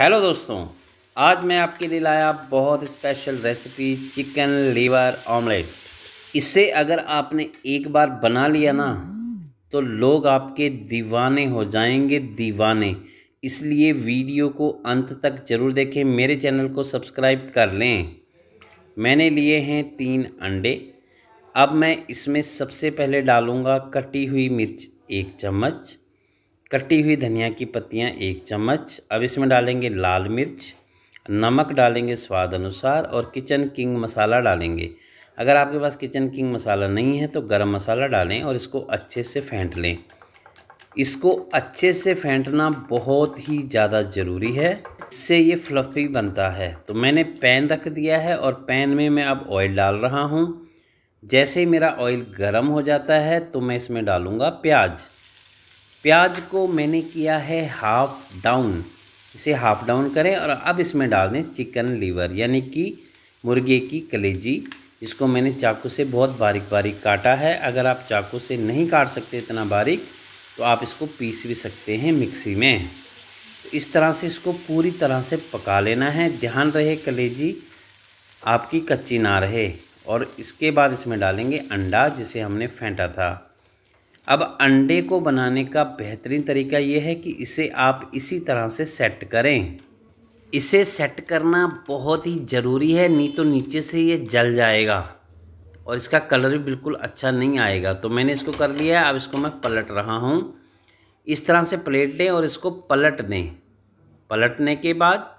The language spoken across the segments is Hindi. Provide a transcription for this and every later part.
हेलो दोस्तों आज मैं आपके लिए लाया बहुत special recipe chicken liver omelette इसे अगर आपने एक बार बना लिया ना तो लोग आपके दीवाने हो जाएंगे दीवाने इसलिए वीडियो को अंत तक ज़रूर देखें मेरे चैनल को सब्सक्राइब कर लें मैंने लिए हैं तीन अंडे अब मैं इसमें सबसे पहले डालूँगा कटी हुई मिर्च एक चम्मच कटी हुई धनिया की पत्तियाँ एक चम्मच अब इसमें डालेंगे लाल मिर्च नमक डालेंगे स्वाद अनुसार और किचन किंग मसाला डालेंगे अगर आपके पास किचन किंग मसाला नहीं है तो गरम मसाला डालें और इसको अच्छे से फेंट लें इसको अच्छे से फेंटना बहुत ही ज़्यादा ज़रूरी है इससे ये फ्लफ़ी बनता है तो मैंने पैन रख दिया है और पैन में मैं अब ऑयल डाल रहा हूँ जैसे ही मेरा ऑयल गर्म हो जाता है तो मैं इसमें डालूँगा प्याज़ प्याज को मैंने किया है हाफ डाउन इसे हाफ डाउन करें और अब इसमें डाल दें चिकन लीवर यानी कि मुर्गे की कलेजी जिसको मैंने चाकू से बहुत बारीक बारीक काटा है अगर आप चाकू से नहीं काट सकते इतना बारीक तो आप इसको पीस भी सकते हैं मिक्सी में तो इस तरह से इसको पूरी तरह से पका लेना है ध्यान रहे कलेजी आपकी कच्ची ना रहे और इसके बाद इसमें डालेंगे अंडा जिसे हमने फेंटा था अब अंडे को बनाने का बेहतरीन तरीका ये है कि इसे आप इसी तरह से सेट करें इसे सेट करना बहुत ही ज़रूरी है नहीं तो नीचे से ये जल जाएगा और इसका कलर भी बिल्कुल अच्छा नहीं आएगा तो मैंने इसको कर लिया है अब इसको मैं पलट रहा हूँ इस तरह से प्लेट लें और इसको पलट दें पलटने के बाद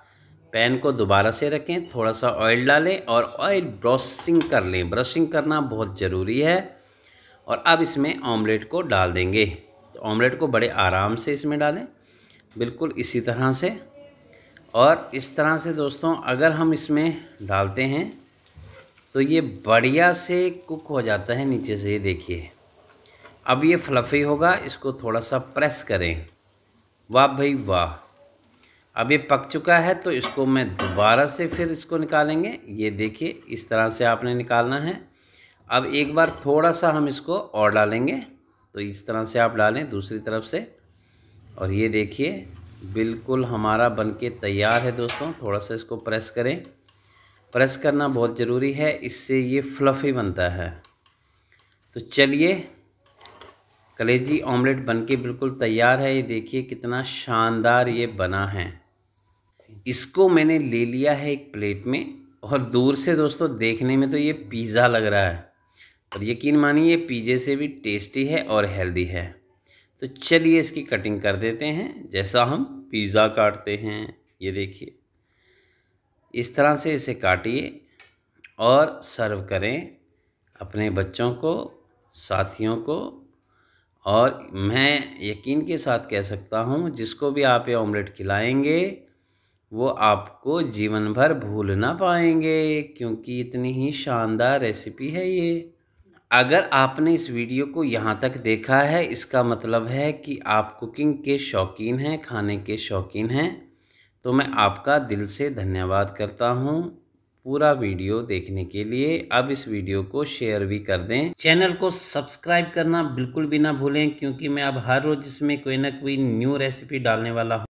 पैन को दोबारा से रखें थोड़ा सा ऑयल डालें और ऑयल ब्रशिंग कर लें ब्रशिंग करना बहुत ज़रूरी है और अब इसमें ऑमलेट को डाल देंगे तो ऑमलेट को बड़े आराम से इसमें डालें बिल्कुल इसी तरह से और इस तरह से दोस्तों अगर हम इसमें डालते हैं तो ये बढ़िया से कुक हो जाता है नीचे से ये देखिए अब ये फ्लफ़ी होगा इसको थोड़ा सा प्रेस करें वाह भाई वाह अब ये पक चुका है तो इसको मैं दोबारा से फिर इसको निकालेंगे ये देखिए इस तरह से आपने निकालना है अब एक बार थोड़ा सा हम इसको और डालेंगे तो इस तरह से आप डालें दूसरी तरफ से और ये देखिए बिल्कुल हमारा बनके तैयार है दोस्तों थोड़ा सा इसको प्रेस करें प्रेस करना बहुत ज़रूरी है इससे ये फ्लफ़ी बनता है तो चलिए कलेजी ऑमलेट बनके बिल्कुल तैयार है ये देखिए कितना शानदार ये बना है इसको मैंने ले लिया है एक प्लेट में और दूर से दोस्तों देखने में तो ये पिज़्ज़ा लग रहा है और यकीन मानिए पिज़्ज़े से भी टेस्टी है और हेल्दी है तो चलिए इसकी कटिंग कर देते हैं जैसा हम पिज़्ज़ा काटते हैं ये देखिए इस तरह से इसे काटिए और सर्व करें अपने बच्चों को साथियों को और मैं यकीन के साथ कह सकता हूँ जिसको भी आप ये ऑमलेट खिलाएंगे वो आपको जीवन भर भूल ना पाएंगे क्योंकि इतनी ही शानदार रेसिपी है ये अगर आपने इस वीडियो को यहाँ तक देखा है इसका मतलब है कि आप कुकिंग के शौकीन हैं खाने के शौकीन हैं तो मैं आपका दिल से धन्यवाद करता हूँ पूरा वीडियो देखने के लिए अब इस वीडियो को शेयर भी कर दें चैनल को सब्सक्राइब करना बिल्कुल भी ना भूलें क्योंकि मैं अब हर रोज़ इसमें कोई ना कोई न्यू रेसिपी डालने वाला हूँ